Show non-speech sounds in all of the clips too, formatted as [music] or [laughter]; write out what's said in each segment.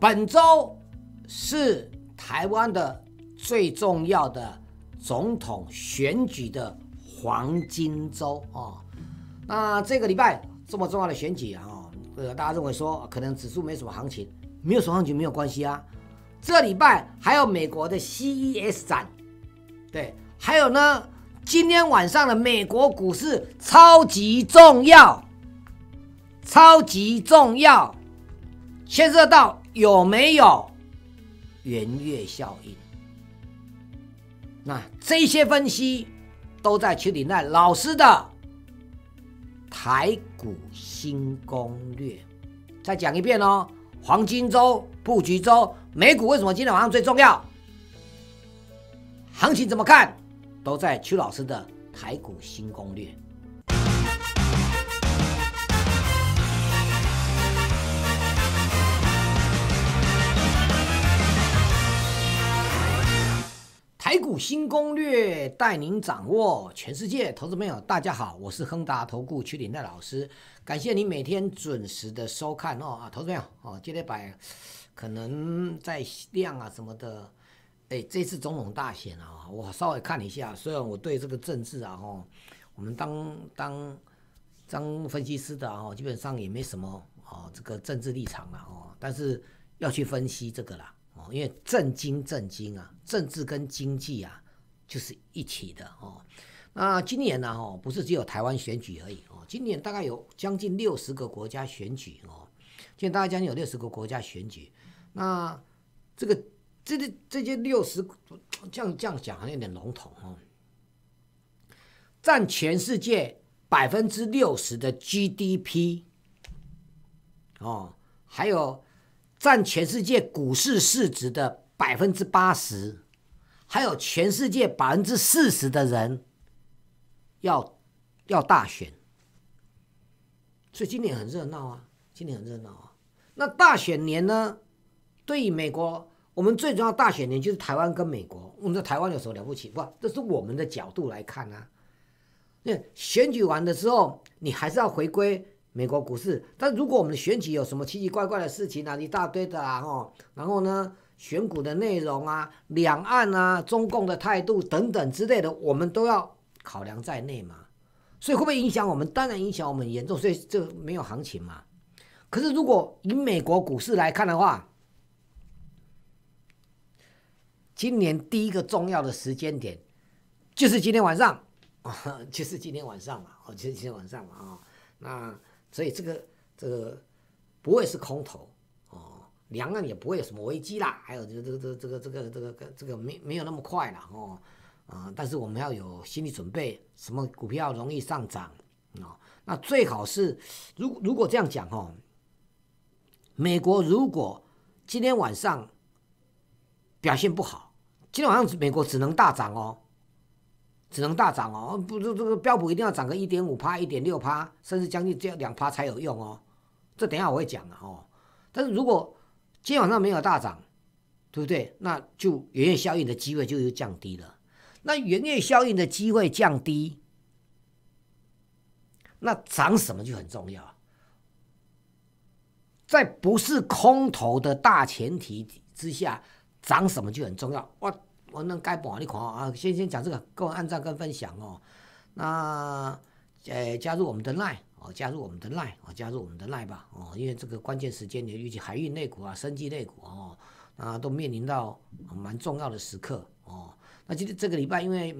本周是台湾的最重要的总统选举的黄金周啊！那这个礼拜这么重要的选举啊，呃，大家认为说可能指数没什么行情，没有什么行情没有关系啊。这礼拜还有美国的 CES 展，对，还有呢，今天晚上的美国股市超级重要，超级重要，牵涉到。有没有圆月效应？那这些分析都在邱鼎奈老师的台股新攻略。再讲一遍哦，黄金周、布局周、美股为什么今天晚上最重要？行情怎么看？都在邱老师的台股新攻略。新攻略带您掌握全世界，投资朋友大家好，我是亨达投顾曲林泰老师，感谢您每天准时的收看哦啊，投资朋友哦，今天把可能在量啊什么的，哎，这次总统大选啊，我稍微看一下，虽然我对这个政治啊哈，我们当当当分析师的啊，基本上也没什么啊这个政治立场啊哦，但是要去分析这个啦。因为政经政经啊，政治跟经济啊，就是一起的哦。那今年呢，哦，不是只有台湾选举而已哦。今年大概有将近六十个国家选举哦。今年大概将近有六十个国家选举。那这个这个这些六十，这样这样讲好像有点笼统哦。占全世界百分之六十的 GDP 哦，还有。占全世界股市市值的百分之八十，还有全世界百分之四十的人要要大选，所以今年很热闹啊，今年很热闹啊。那大选年呢？对于美国，我们最重要大选年就是台湾跟美国。我们的台湾有什么了不起？不，这是我们的角度来看啊。那选举完的时候，你还是要回归。美国股市，但如果我们的选举有什么奇奇怪怪的事情啊，一大堆的啊，哦，然后呢，选股的内容啊，两岸啊，中共的态度等等之类的，我们都要考量在内嘛。所以会不会影响我们？当然影响我们严重，所以这没有行情嘛。可是如果以美国股市来看的话，今年第一个重要的时间点就是今天晚上，[laughs] 就是今天晚上就哦，今天晚上嘛，啊，那。所以这个这个不会是空头哦，两岸也不会有什么危机啦。还有这个这这这个这个这个这个没没有那么快了哦，啊，但是我们要有心理准备，什么股票容易上涨哦，那最好是，如如果这样讲哦，美国如果今天晚上表现不好，今天晚上美国只能大涨哦。只能大涨哦，不是这个标普一定要涨个一点五趴、一点六趴，甚至将近这样两趴才有用哦。这等下我会讲的哦。但是如果今天晚上没有大涨，对不对？那就圆月效应的机会就又降低了。那圆月效应的机会降低，那涨什么就很重要。在不是空头的大前提之下，涨什么就很重要哇。我那该帮你看啊，先先讲这个，个人按赞跟分享哦。那诶，加入我们的赖哦，加入我们的赖哦，加入我们的赖吧哦，因为这个关键时间，你预计海运类股啊、生技类股哦，啊，都面临到蛮重要的时刻哦。那今天这个礼拜，因为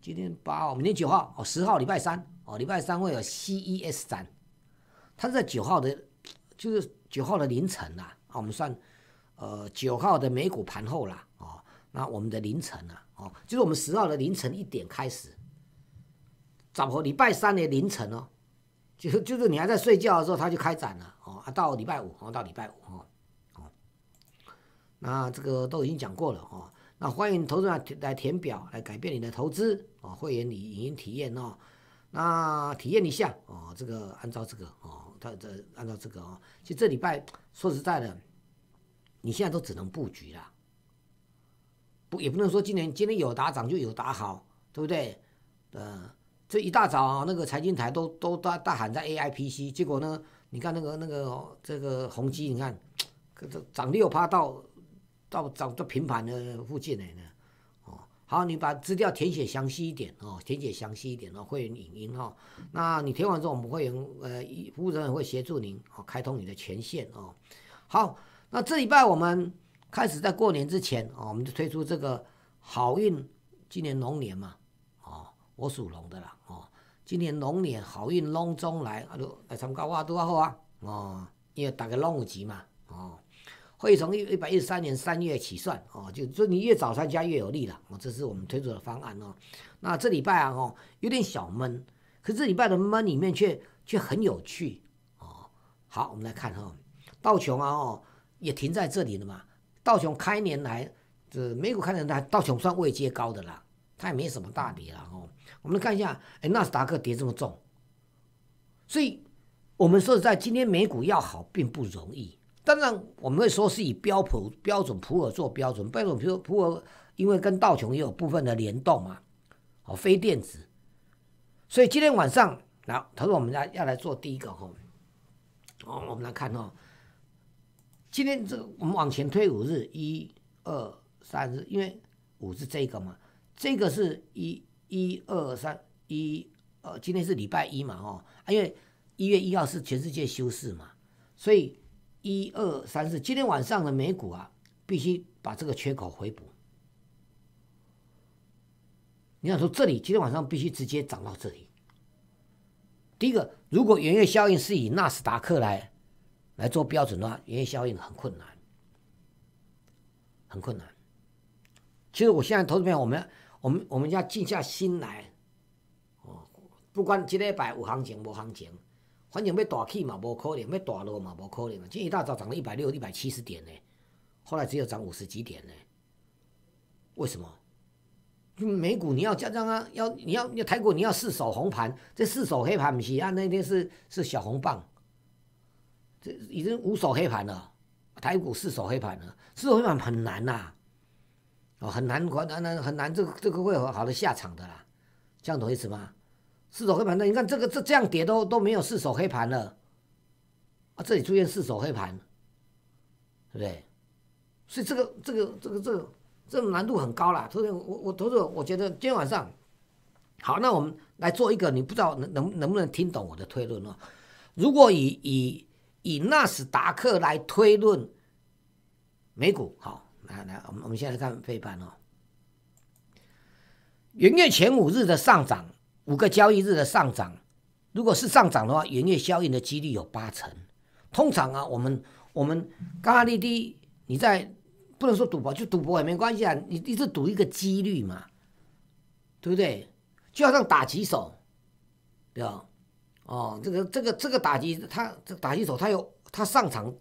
今天八号，明天九号哦，十号礼拜三哦，礼拜三会有 CES 展，它是在九号的，就是九号的凌晨啦啊，我们算呃九号的美股盘后啦哦。那我们的凌晨啊，哦，就是我们十号的凌晨一点开始，早和礼拜三的凌晨哦，就是就是你还在睡觉的时候，他就开展了哦啊，到礼拜五哦，到礼拜五哦，哦，那这个都已经讲过了哦，那欢迎投资人来填表来改变你的投资哦，会员你已经体验哦，那体验一下哦，这个按照这个哦，他这按照这个哦，其实这礼拜说实在的，你现在都只能布局了。不，也不能说今年今天有打涨就有打好，对不对？嗯，这一大早那个财经台都都大大喊在 AIPC，结果呢，你看那个那个这个宏基，你看，可这涨六趴到到涨到平盘的附近呢。哦，好，你把资料填写详细一点哦，填写详细一点哦，会员影音哦。那你填完之后，我们会员呃，服务人员会协助您哦，开通你的权限哦。好，那这礼拜我们。开始在过年之前啊，我们就推出这个好运，今年龙年嘛，哦，我属龙的啦，哦，今年龙年好运龙中来，啊，都来参加我都好啊，哦，因为大家龙有钱嘛，哦，会从一一百一十三年三月起算，哦，就就你越早参加越有利了，哦，这是我们推出的方案哦。那这礼拜啊，哦，有点小闷，可这礼拜的闷里面却却很有趣，哦，好，我们来看哈，道琼啊，哦，也停在这里了嘛。道琼开年来，这美股开年来，道琼算未接高的啦，它也没什么大跌了哦。我们看一下，哎，纳斯达克跌这么重，所以我们说在今天美股要好并不容易。当然，我们会说是以标普标准普尔做标准，标准比如普尔，因为跟道琼也有部分的联动嘛，哦，非电子。所以今天晚上，那他说我们要要来做第一个哦，哦，我们来看哦。今天这我们往前推五日，一、二、三日，因为五是这个嘛，这个是一、一、二、三、一，呃，今天是礼拜一嘛，哦，因为一月一号是全世界休市嘛，所以一、二、三、四，今天晚上的美股啊，必须把这个缺口回补。你想说这里，今天晚上必须直接涨到这里。第一个，如果元月效应是以纳斯达克来。来做标准的话，原因效应很困难，很困难。其实我现在投资友，我们、我们、我们要静下心来。哦，不管今礼拜有行情无行情，反正要大起嘛，无可能；要大落嘛，无可能。天一大早涨了一百六、一百七十点呢，后来只有涨五十几点呢？为什么？美股你要加涨啊？要你要你泰国你要四手红盘，这四手黑盘不是啊？那天是是小红棒。这已经五手黑盘了，台股四手黑盘了，四手黑盘很难呐，哦，很难，难难很难，这这个会好的下场的啦，这样懂意思吗？四手黑盘那你看这个这这样跌都都没有四手黑盘了，啊，这里出现四手黑盘，对不对？所以这个这个这个这这难度很高了。投资我我投资，我觉得今天晚上，好，那我们来做一个，你不知道能能能不能听懂我的推论哦？如果以以以纳斯达克来推论美股，好，来来，我们我们现在看非盘哦。元月前五日的上涨，五个交易日的上涨，如果是上涨的话，元月效应的几率有八成。通常啊，我们我们高开低你在不能说赌博，就赌博也没关系啊，你你是赌一个几率嘛，对不对？就好像打旗手，对吧？哦，这个这个这个打击他这打击手，他有他上场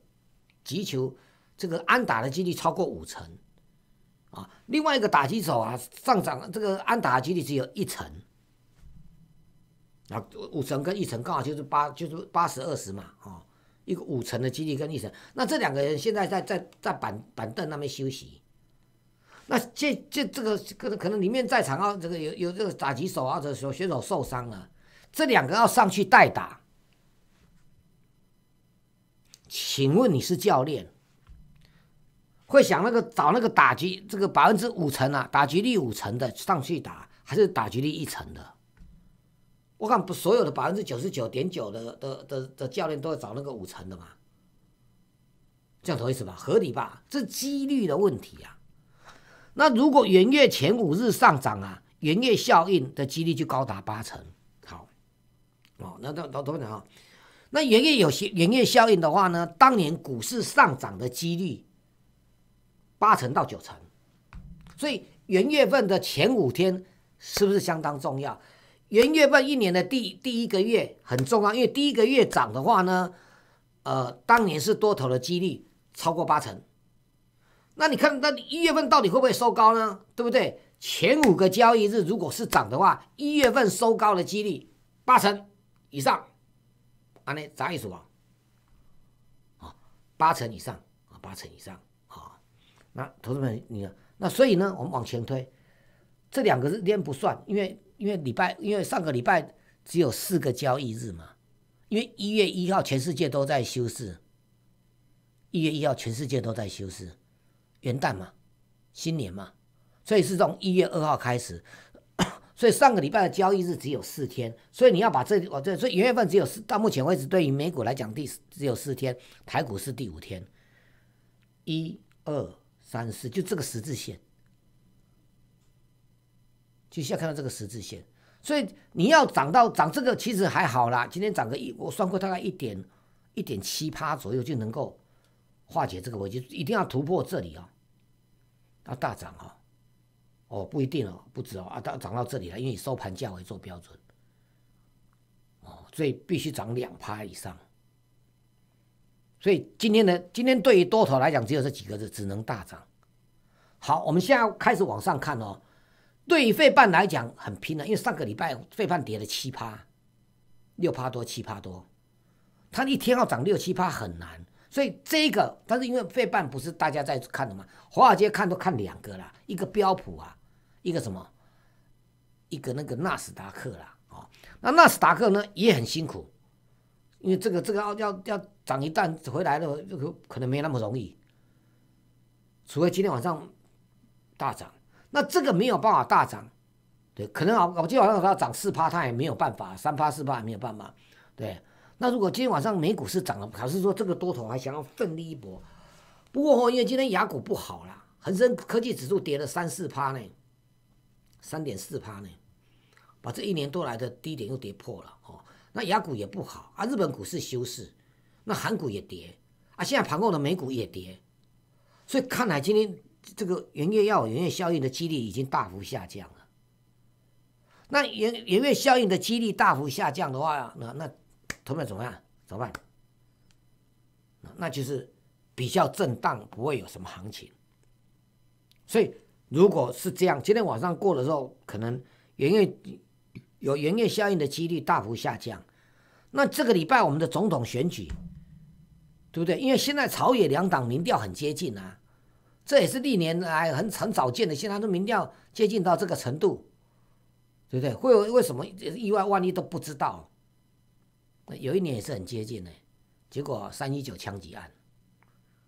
击球这个安打的几率超过五成啊。另外一个打击手啊，上场这个安打的几率只有一成啊，五成跟一成刚好就是八就是八十二十嘛。哦，一个五成的几率跟一成，那这两个人现在在在在板板凳那边休息。那这这这个可能可能里面在场啊，这个有有这个打击手啊，这选手受伤了。这两个要上去代打，请问你是教练？会想那个找那个打击这个百分之五成啊，打击率五成的上去打，还是打击率一成的？我看不所有的百分之九十九点九的的的的教练都要找那个五成的嘛，这样同意是吧？合理吧？这几率的问题啊。那如果元月前五日上涨啊，元月效应的几率就高达八成。哦，那那那多讲啊。那元月有些元月效应的话呢，当年股市上涨的几率八成到九成，所以元月份的前五天是不是相当重要？元月份一年的第第一个月很重要，因为第一个月涨的话呢，呃，当年是多头的几率超过八成。那你看，那一月份到底会不会收高呢？对不对？前五个交易日如果是涨的话，一月份收高的几率八成。以上，安尼啥意思啊？啊，八成以上啊，八成以上。好，那投资们，你，那所以呢，我们往前推，这两个日天不算，因为因为礼拜，因为上个礼拜只有四个交易日嘛，因为一月一号全世界都在休市，一月一号全世界都在休市，元旦嘛，新年嘛，所以是从一月二号开始。所以上个礼拜的交易日只有四天，所以你要把这哦对，所以一月份只有四到目前为止，对于美股来讲，第只有四天，台股是第五天，一二三四，就这个十字线，就现要看到这个十字线，所以你要涨到涨这个其实还好啦，今天涨个一，我算过大概一点一点七趴左右就能够化解这个危机，一定要突破这里啊，要大涨啊。哦，不一定哦，不止哦啊，到涨到这里了，因为以收盘价为做标准，哦，所以必须涨两趴以上。所以今天呢，今天对于多头来讲，只有这几个字，只能大涨。好，我们现在开始往上看哦。对于费半来讲，很拼了，因为上个礼拜费半跌了七趴，六趴多，七趴多，它一天要涨六七趴很难。所以这个，但是因为费半不是大家在看的嘛，华尔街看都看两个啦，一个标普啊。一个什么，一个那个纳斯达克啦，啊，那纳斯达克呢也很辛苦，因为这个这个要要要涨一旦回来了，这个可能没那么容易，除非今天晚上大涨。那这个没有办法大涨，对，可能啊，今天晚上它要涨四趴，它也没有办法，三趴四趴也没有办法，对。那如果今天晚上美股是涨了，还是说这个多头还想要奋力一搏？不过哦，因为今天雅股不好啦，恒生科技指数跌了三四趴呢。三点四趴呢，把这一年多来的低点又跌破了哦。那雅股也不好啊，日本股市休市，那韩股也跌啊，现在盘后的美股也跌，所以看来今天这个元月要元月效应的几率已经大幅下降了。那元元月效应的几率大幅下降的话，那那投们怎么样？怎么办？那就是比较震荡，不会有什么行情。所以。如果是这样，今天晚上过的时候，可能原月有原月效应的几率大幅下降。那这个礼拜我们的总统选举，对不对？因为现在朝野两党民调很接近啊，这也是历年来很很少见的。现在都民调接近到这个程度，对不对？会为什么意外万一都不知道？有一年也是很接近的，结果三一九枪击案，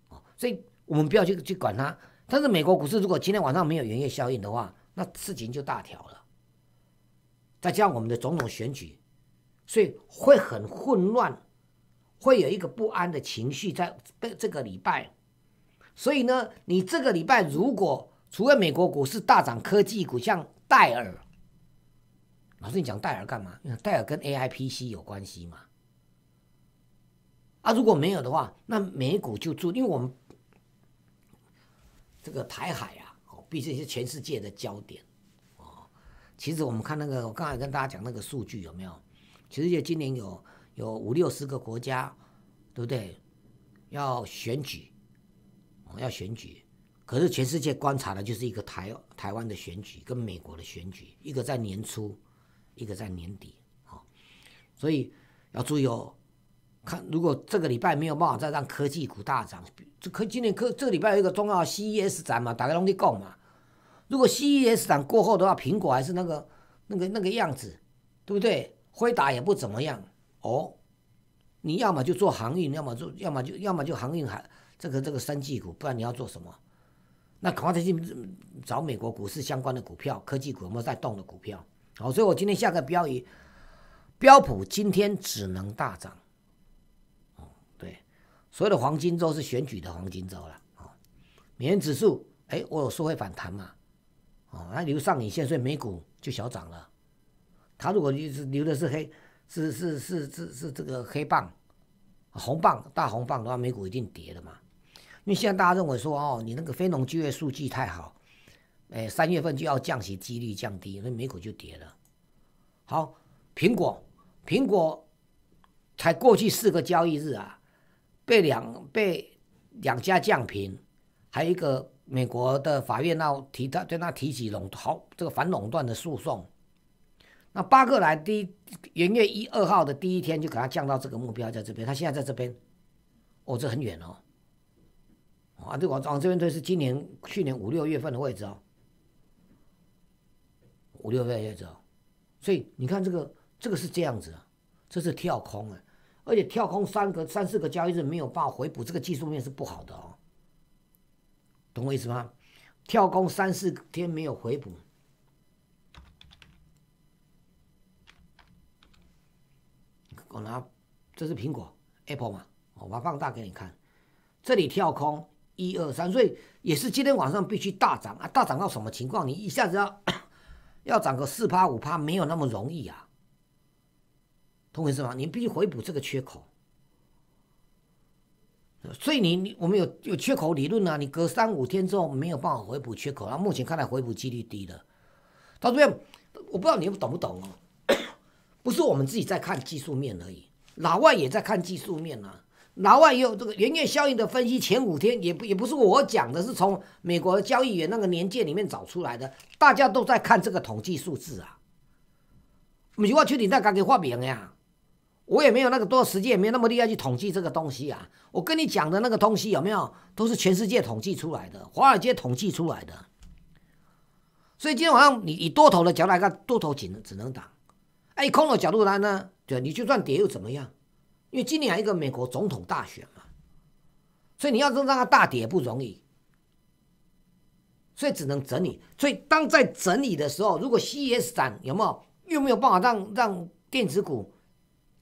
哦，所以我们不要去去管它。但是美国股市如果今天晚上没有元月效应的话，那事情就大条了。再加上我们的种种选举，所以会很混乱，会有一个不安的情绪在被这个礼拜。所以呢，你这个礼拜如果除了美国股市大涨，科技股像戴尔，老师你讲戴尔干嘛？戴尔跟 A I P C 有关系吗？啊，如果没有的话，那美股就因为我们。这个台海啊，哦，毕竟是全世界的焦点，哦，其实我们看那个，我刚才跟大家讲那个数据有没有？其实今年有有五六十个国家，对不对？要选举，哦，要选举，可是全世界观察的就是一个台台湾的选举跟美国的选举，一个在年初，一个在年底，哦，所以要注意哦，看如果这个礼拜没有办法再让科技股大涨。这可今天可这个礼拜有一个重要的 CES 展嘛，大家拢去讲嘛。如果 CES 展过后的话，苹果还是那个那个那个样子，对不对？辉达也不怎么样哦。你要么就做航运，要么做，要么就要么就航运还这个这个三季股，不然你要做什么？那赶快再去找美国股市相关的股票，科技股有没有在动的股票？好，所以我今天下个标语：标普今天只能大涨。所有的黄金周是选举的黄金周了啊！美元指数，哎，我有说会反弹嘛？哦，它留上影线，所以美股就小涨了。它如果就是留的是黑，是是是是是这个黑棒、红棒、大红棒的话，美股一定跌的嘛？因为现在大家认为说哦，你那个非农就业数据太好，哎，三月份就要降息几率降低，那美股就跌了。好，苹果，苹果才过去四个交易日啊！被两被两家降平，还有一个美国的法院闹提他对他提起垄好这个反垄断的诉讼，那巴克莱第元月一二号的第一天就给他降到这个目标在这边，他现在在这边，哦这很远哦，啊这往往这边推是今年去年五六月份的位置哦，五六月份的位置哦，所以你看这个这个是这样子啊，这是跳空啊。而且跳空三个、三四个交易日没有办法回补，这个技术面是不好的哦，懂我意思吗？跳空三四天没有回补，我拿这是苹果 Apple 嘛，我把它放大给你看，这里跳空一二三，所以也是今天晚上必须大涨啊，大涨到什么情况？你一下子要 [coughs] 要涨个四趴五趴，没有那么容易啊。同回是嘛？你必须回补这个缺口，所以你你我们有有缺口理论啊。你隔三五天之后没有办法回补缺口，那目前看来回补几率低的。他边，我不知道你懂不懂哦，[coughs] 不是我们自己在看技术面而已，老外也在看技术面啊。老外也有这个圆月效应的分析。前五天也不也不是我讲的，是从美国交易员那个年鉴里面找出来的。大家都在看这个统计数字啊。米沃去你那赶紧画饼呀！”我也没有那个多时间，也没有那么厉害去统计这个东西啊。我跟你讲的那个东西有没有，都是全世界统计出来的，华尔街统计出来的。所以今天晚上你以多头的角度来看，多头只能只能打。哎，空的角度来呢？对，你就算跌又怎么样？因为今年一个美国总统大选嘛，所以你要让让它大跌不容易。所以只能整理。所以当在整理的时候，如果 CES 涨有没有？又没有办法让让电子股。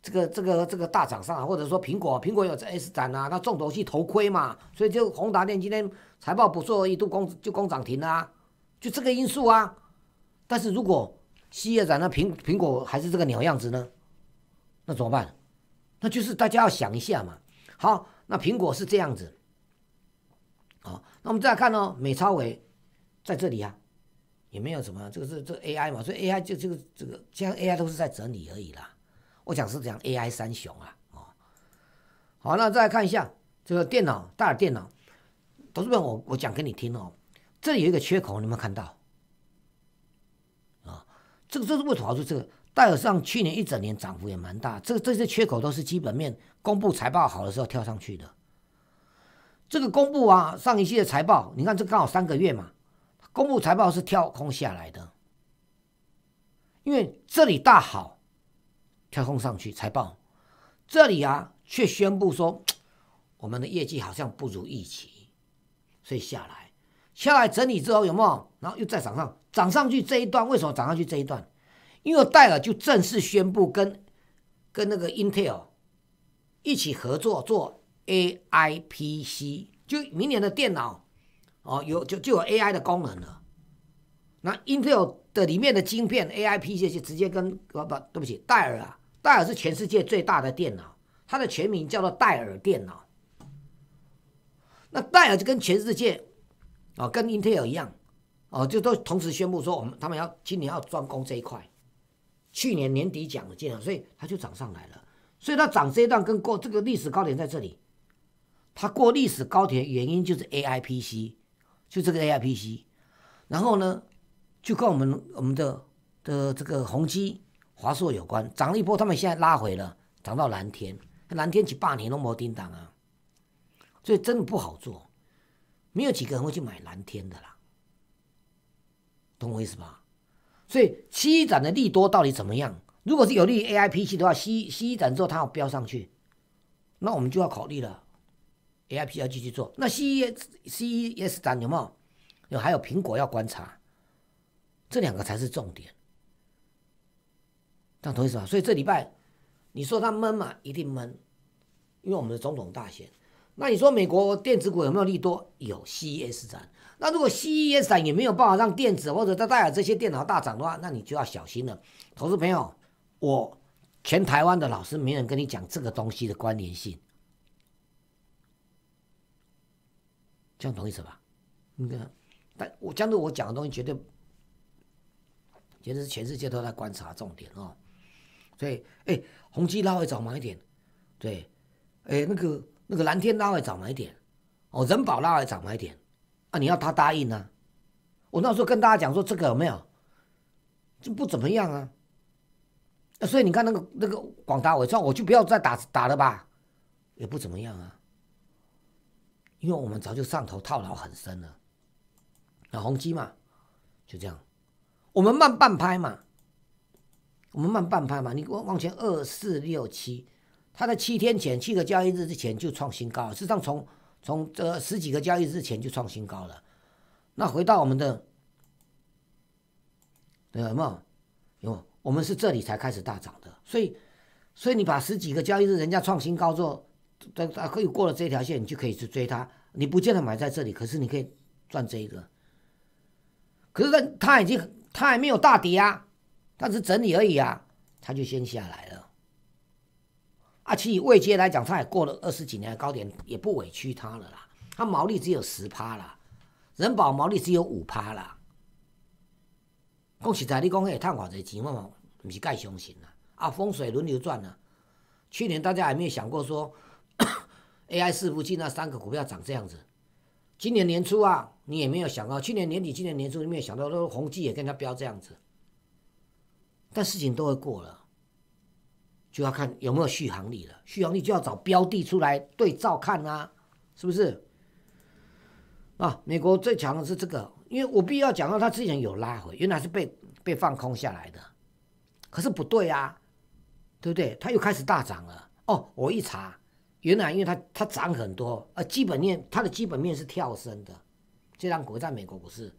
这个这个这个大厂商，或者说苹果，苹果有在 S 展呐，那重头戏头盔嘛，所以就宏达电今天财报不错，一度工就工涨停啊，就这个因素啊。但是如果业展那苹苹果还是这个鸟样子呢，那怎么办？那就是大家要想一下嘛。好，那苹果是这样子，好，那我们再来看哦，美超伟在这里啊，也没有什么，这个是这 AI 嘛，所以 AI 就这个这个，现在 AI 都是在整理而已啦。我讲是讲 A I 三雄啊，哦，好，那再来看一下这个电脑，戴尔电脑，董事长，我我讲给你听哦，这里有一个缺口，你有没有看到？啊，这个这是为什么？好，就这个戴尔上去年一整年涨幅也蛮大，这个这些缺口都是基本面公布财报好的时候跳上去的。这个公布啊，上一期的财报，你看这刚好三个月嘛，公布财报是跳空下来的，因为这里大好。跳空上去，财报这里啊，却宣布说 [tsk] 我们的业绩好像不如预期，所以下来，下来整理之后有没有？然后又再涨上，涨上去这一段为什么涨上去这一段？因为戴尔就正式宣布跟跟那个 Intel 一起合作做 AI PC，就明年的电脑哦有就就有 AI 的功能了。那 Intel 的里面的晶片 AI PC 就直接跟不不对不起，戴尔啊。戴尔是全世界最大的电脑，它的全名叫做戴尔电脑。那戴尔就跟全世界，哦，跟英特尔一样，哦，就都同时宣布说，我们他们要今年要专攻这一块。去年年底讲的进来，所以它就涨上来了。所以它涨这一段跟过这个历史高点在这里，它过历史高点原因就是 A I P C，就这个 A I P C。然后呢，就靠我们我们的的这个宏基。华硕有关涨了一波，他们现在拉回了，涨到蓝天，蓝天几百年都冇叮当啊，所以真的不好做，没有几个人会去买蓝天的啦，懂我意思吧？所以西展的利多到底怎么样？如果是有利于 AIP c 的话 c 西展之后它要飙上去，那我们就要考虑了，AIP 要继续做。那 CES CES 展有没有？有，还有苹果要观察，这两个才是重点。这样同意是吧？所以这礼拜，你说它闷嘛，一定闷，因为我们的总统大选。那你说美国电子股有没有利多？有 CES 展。那如果 CES 展也没有办法让电子或者它带来这些电脑大涨的话，那你就要小心了，投资朋友。我全台湾的老师没人跟你讲这个东西的关联性，这样同意是吧？你看，但我江对我讲的东西绝对，绝对是全世界都在观察重点哦。所以，哎，宏基拉回早买点，对，哎，那个那个蓝天拉回早买点，哦，人保拉回早买点，啊，你要他答应呢？我那时候跟大家讲说，这个有没有就不怎么样啊。所以你看那个那个广达，伟创，我就不要再打打了吧，也不怎么样啊，因为我们早就上头套牢很深了。那宏基嘛，就这样，我们慢半拍嘛。我们慢半拍嘛，你往往前二四六七，他在七天前、七个交易日之前就创新高，实际上从从这十几个交易日前就创新高了。那回到我们的，有没有，我们是这里才开始大涨的，所以，所以你把十几个交易日人家创新高之后，等可以过了这条线，你就可以去追它。你不见得买在这里，可是你可以赚这一个。可是它它已经它还没有大跌啊。但是整理而已啊，他就先下来了。其七未接来讲，他也过了二十几年的高点，也不委屈他了啦。他毛利只有十趴啦，人保毛利只有五趴啦。恭喜在你讲，哎，碳化这钱嘛，不是盖相信了啊，风水轮流转呢。去年大家还没有想过说，[coughs] A I 四服器那三个股票涨这样子。今年年初啊，你也没有想到，去年年底、今年年初你没有想到，说宏基也跟它飙这样子。但事情都会过了，就要看有没有续航力了。续航力就要找标的出来对照看啊，是不是？啊，美国最强的是这个，因为我必须要讲到它之前有拉回，原来是被被放空下来的，可是不对啊，对不对？它又开始大涨了。哦，我一查，原来因为它它涨很多，呃，基本面它的基本面是跳升的，这张国债美国股市，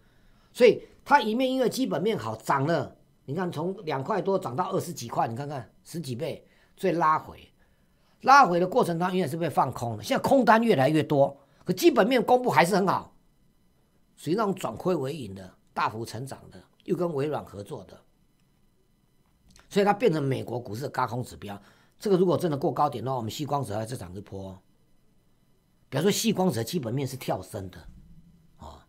所以它一面因为基本面好涨了。你看，从两块多涨到二十几块，你看看十几倍，最拉回，拉回的过程当中也是被放空的，现在空单越来越多，可基本面公布还是很好，属于那种转亏为盈的大幅成长的，又跟微软合作的，所以它变成美国股市的高空指标。这个如果真的过高点的话，我们细光泽还是涨一波。比如说，细光的基本面是跳升的，啊，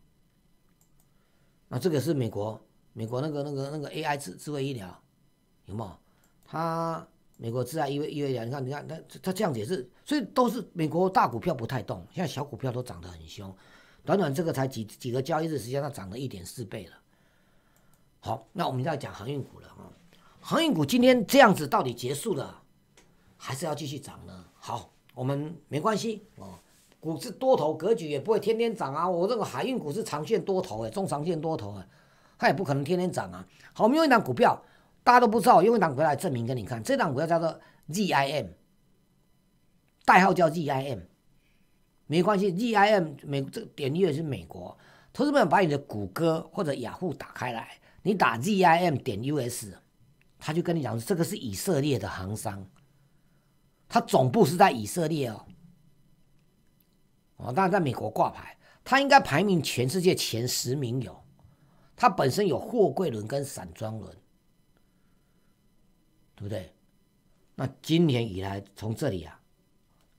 那这个是美国。美国那个那个那个 AI 智智慧医疗，有有？它美国智慧医疗，你看你看它它这样子也是，所以都是美国大股票不太动，现在小股票都涨得很凶，短短这个才几几个交易日，时间，上涨了一点四倍了。好，那我们再讲航运股了啊，航运股今天这样子到底结束了，还是要继续涨呢？好，我们没关系哦，股市多头格局也不会天天涨啊，我这个海运股是长线多头哎，中长线多头哎，它也不可能天天涨啊！好，我们用一档股票，大家都不知道，用一档股票来证明给你看。这档股票叫做 ZIM，代号叫 ZIM，没关系，ZIM 美这个点月是美国。同志们，把你的谷歌或者雅虎打开来，你打 ZIM 点 US，他就跟你讲这个是以色列的行商，它总部是在以色列哦，哦，当然在美国挂牌，它应该排名全世界前十名有。它本身有货柜轮跟散装轮，对不对？那今年以来从这里啊，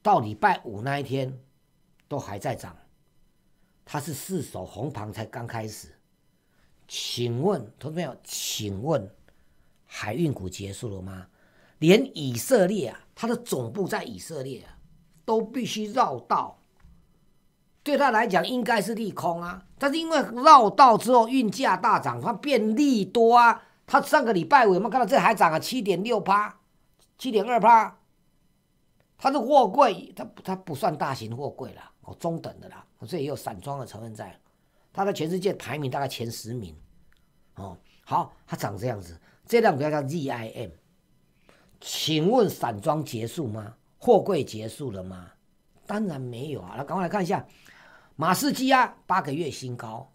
到礼拜五那一天都还在涨，它是四手红盘才刚开始。请问同志们，请问海运股结束了吗？连以色列啊，它的总部在以色列啊，都必须绕道。对他来讲应该是利空啊，但是因为绕道之后运价大涨，它变利多啊。它上个礼拜我们看到这还涨了七点六八，七点二八。它是货柜，它它不算大型货柜啦，哦中等的啦，所以也有散装的成分在。它在全世界排名大概前十名，哦好，它长这样子。这辆股票叫 ZIM，请问散装结束吗？货柜结束了吗？当然没有啊，那赶快来看一下。马士基啊，八个月新高。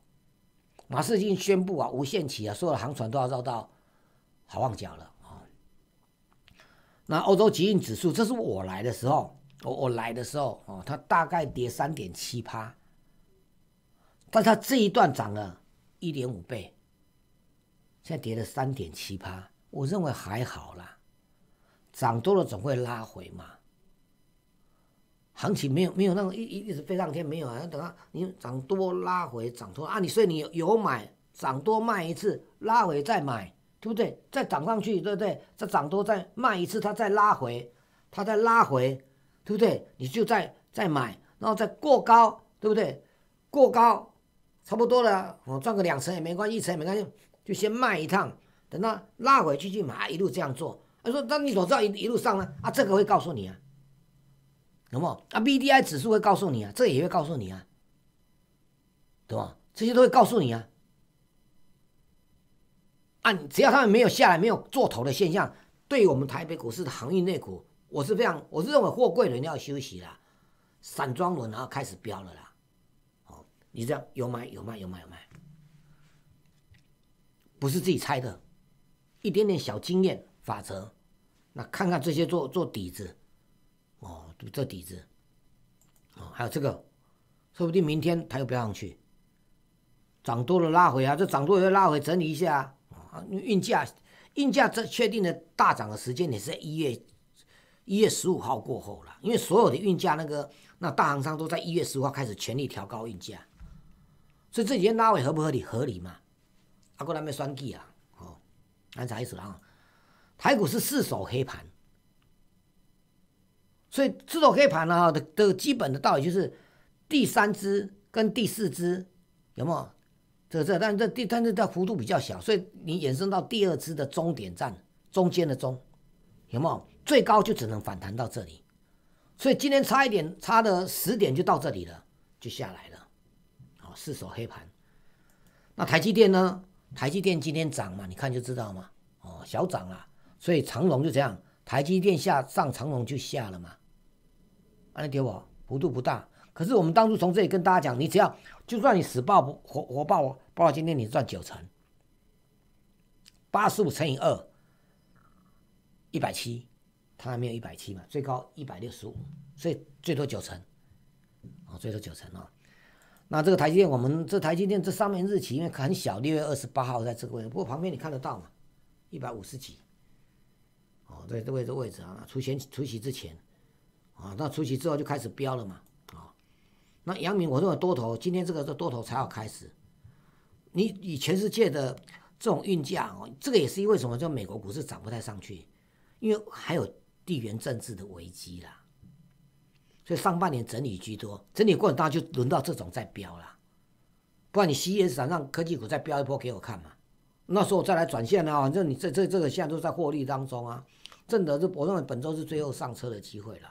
马士基宣布啊，无限期啊，所有的航船都要绕到好望角了啊。那欧洲集运指数，这是我来的时候，我我来的时候哦，它大概跌三点七帕，但它这一段涨了一点五倍，现在跌了三点七帕，我认为还好啦，涨多了总会拉回嘛。行情没有没有那种一一直飞上天没有啊，等到你涨多拉回涨多啊，你所以你有买涨多卖一次，拉回再买，对不对？再涨上去，对不对？再涨多再卖一次，它再拉回，它再拉回，对不对？你就再再买，然后再过高，对不对？过高差不多了，我赚个两成也没关系，一成也没关系，就先卖一趟，等到拉回去去买，一路这样做。他说：那你怎么知道一一路上呢？啊，这个会告诉你啊。能不能啊？B D I 指数会告诉你啊，这也会告诉你啊，对吧？这些都会告诉你啊。啊，只要他们没有下来、没有做头的现象，对于我们台北股市的航运内股，我是非常，我是认为货柜轮要休息啦，散装轮然后开始飙了啦。哦，你这样有买有卖有买有卖，不是自己猜的，一点点小经验法则，那看看这些做做底子。就这底子，哦，还有这个，说不定明天它又飙上去，涨多了拉回啊，这涨多了拉回整理一下啊。啊，运价运价这确定的大涨的时间也是一月一月十五号过后了，因为所有的运价那个那大行商都在一月十五号开始全力调高运价，所以这几天拉回合不合理？合理嘛？阿哥那边算计啊，哦，安啥意思啊？台股是四手黑盘。所以这种黑盘呢，哈，的的基本的道理就是第三只跟第四只有没有？这这，但这第但是它幅度比较小，所以你延伸到第二只的终点站中间的中有没有？最高就只能反弹到这里。所以今天差一点差的十点就到这里了，就下来了。好，四手黑盘。那台积电呢？台积电今天涨嘛？你看就知道嘛。哦，小涨了。所以长龙就这样，台积电下上长龙就下了嘛。那给我，幅度不大，可是我们当初从这里跟大家讲，你只要就算你死爆不活活爆爆到今天你赚九成，八十五乘以二，一百七，它还没有一百七嘛，最高一百六十五，所以最多九成，哦，最多九成哦。那这个台积电，我们这台积电这上面日期因为很小，六月二十八号在这个位置，不过旁边你看得到嘛，一百五十几，哦，对，这位置位置啊，出前出息之前。啊，那出奇之后就开始飙了嘛！啊，那杨明我认为多头，今天这个是多头才要开始。你以全世界的这种运价哦，这个也是因为什么？就美国股市涨不太上去，因为还有地缘政治的危机啦。所以上半年整理居多，整理过很大就轮到这种在飙啦。不然你 C S 让科技股再飙一波给我看嘛？那时候再来转线啊！反正你这这这个现在都在获利当中啊。正德是认为本周是最后上车的机会了。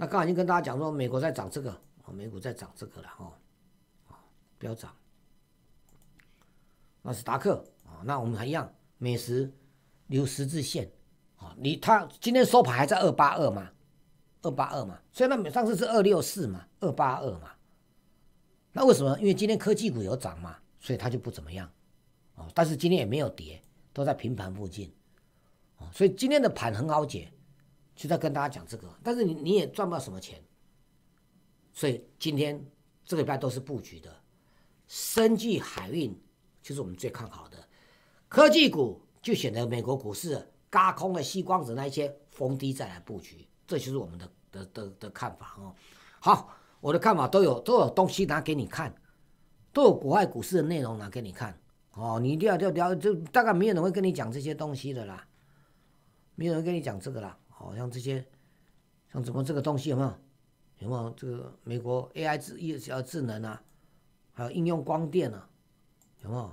那刚才已经跟大家讲说，美国在涨这个，哦，美股在涨这个了，哦，啊，飙涨，那是达克，哦，那我们还一样，美食留十字线，哦，你他今天收盘还在二八二嘛，二八二嘛，虽然他上次是二六四嘛，二八二嘛，那为什么？因为今天科技股有涨嘛，所以它就不怎么样，哦，但是今天也没有跌，都在平盘附近，哦，所以今天的盘很好解。就在跟大家讲这个，但是你你也赚不到什么钱，所以今天这个礼拜都是布局的，生计海运就是我们最看好的，科技股就选择美国股市高空的吸光子那一些逢低再来布局，这就是我们的的的的看法哦。好，我的看法都有都有东西拿给你看，都有国外股市的内容拿给你看哦，你一定要要要就大概没有人会跟你讲这些东西的啦，没有人跟你讲这个啦。好像这些，像什么这个东西有没有？有没有这个美国 AI 智呃智能啊？还有应用光电啊？有没有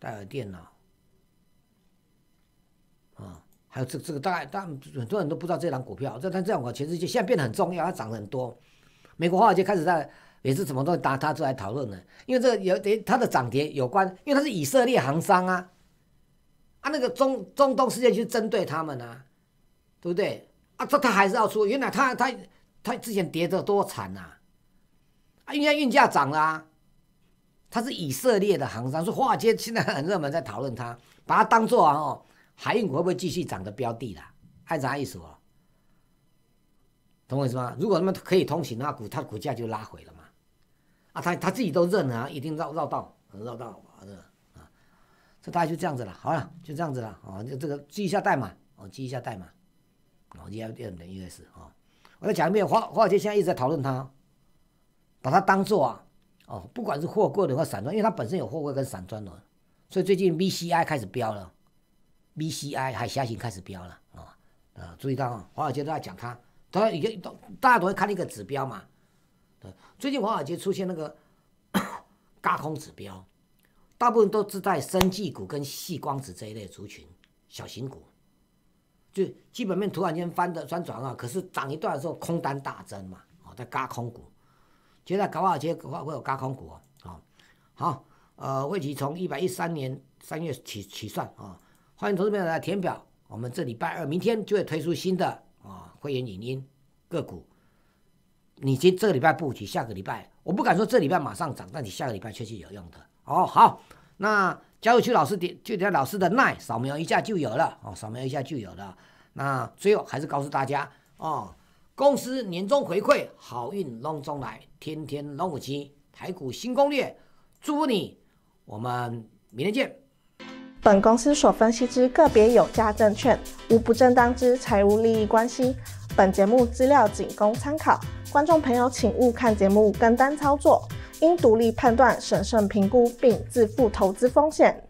戴尔电脑？啊，还有这这个大概大很多人都不知道这档股票，这但这样股全世界现在变得很重要，它涨了很多。美国华尔街开始在也是什么东西，打它出来讨论呢？因为这个有它的涨跌有关，因为它是以色列行商啊，啊那个中中东世界去针对他们啊。对不对？啊，这他还是要出。原来他他他之前跌的多惨呐，啊，因为运价涨了啊。他是以色列的行商，说华尔街现在很热门，在讨论他，把它当做啊，海运股会不会继续涨的标的了？还啥意思哦？懂我意思吗？如果他们可以通行那股，他股价就拉回了嘛。啊，他他自己都认啊，一定绕绕道，绕道啊，这大家就这样子了，好了，就这样子了。啊，就这个记一下代码，哦，记一下代码。哦，医药链等于该是啊，我再讲一遍，华华尔街现在一直在讨论它，把它当做啊，哦，不管是货柜的或散装，因为它本身有货柜跟散装的，所以最近 v c i 开始飙了 v c i 还峡行开始飙了啊啊，注意到啊，华尔街都在讲它，它已经大大家都会看一个指标嘛，对，最近华尔街出现那个嘎 [coughs] 空指标，大部分都自带生技股跟细光子这一类族群小型股。就基本面突然间翻的翻转了，可是涨一段的时候空单大增嘛，哦，在加空股，现在搞好尔街的话会有加空股哦，好，呃，会期从一百一三年三月起起算啊，欢迎同志们来填表，我们这礼拜二明天就会推出新的啊会员影音个股，你今这个礼拜布局，下个礼拜我不敢说这礼拜马上涨，但你下个礼拜确实有用的哦，好，那。加入区老师点，就点老师的奈，扫描一下就有了哦，扫描一下就有了。那最后还是告诉大家哦，公司年终回馈，好运隆中来，天天龙虎期，台股新攻略，祝福你，我们明天见。本公司所分析之个别有价证券，无不正当之财务利益关系。本节目资料仅供参考，观众朋友请勿看节目跟单操作。应独立判断、审慎评估，并自负投资风险。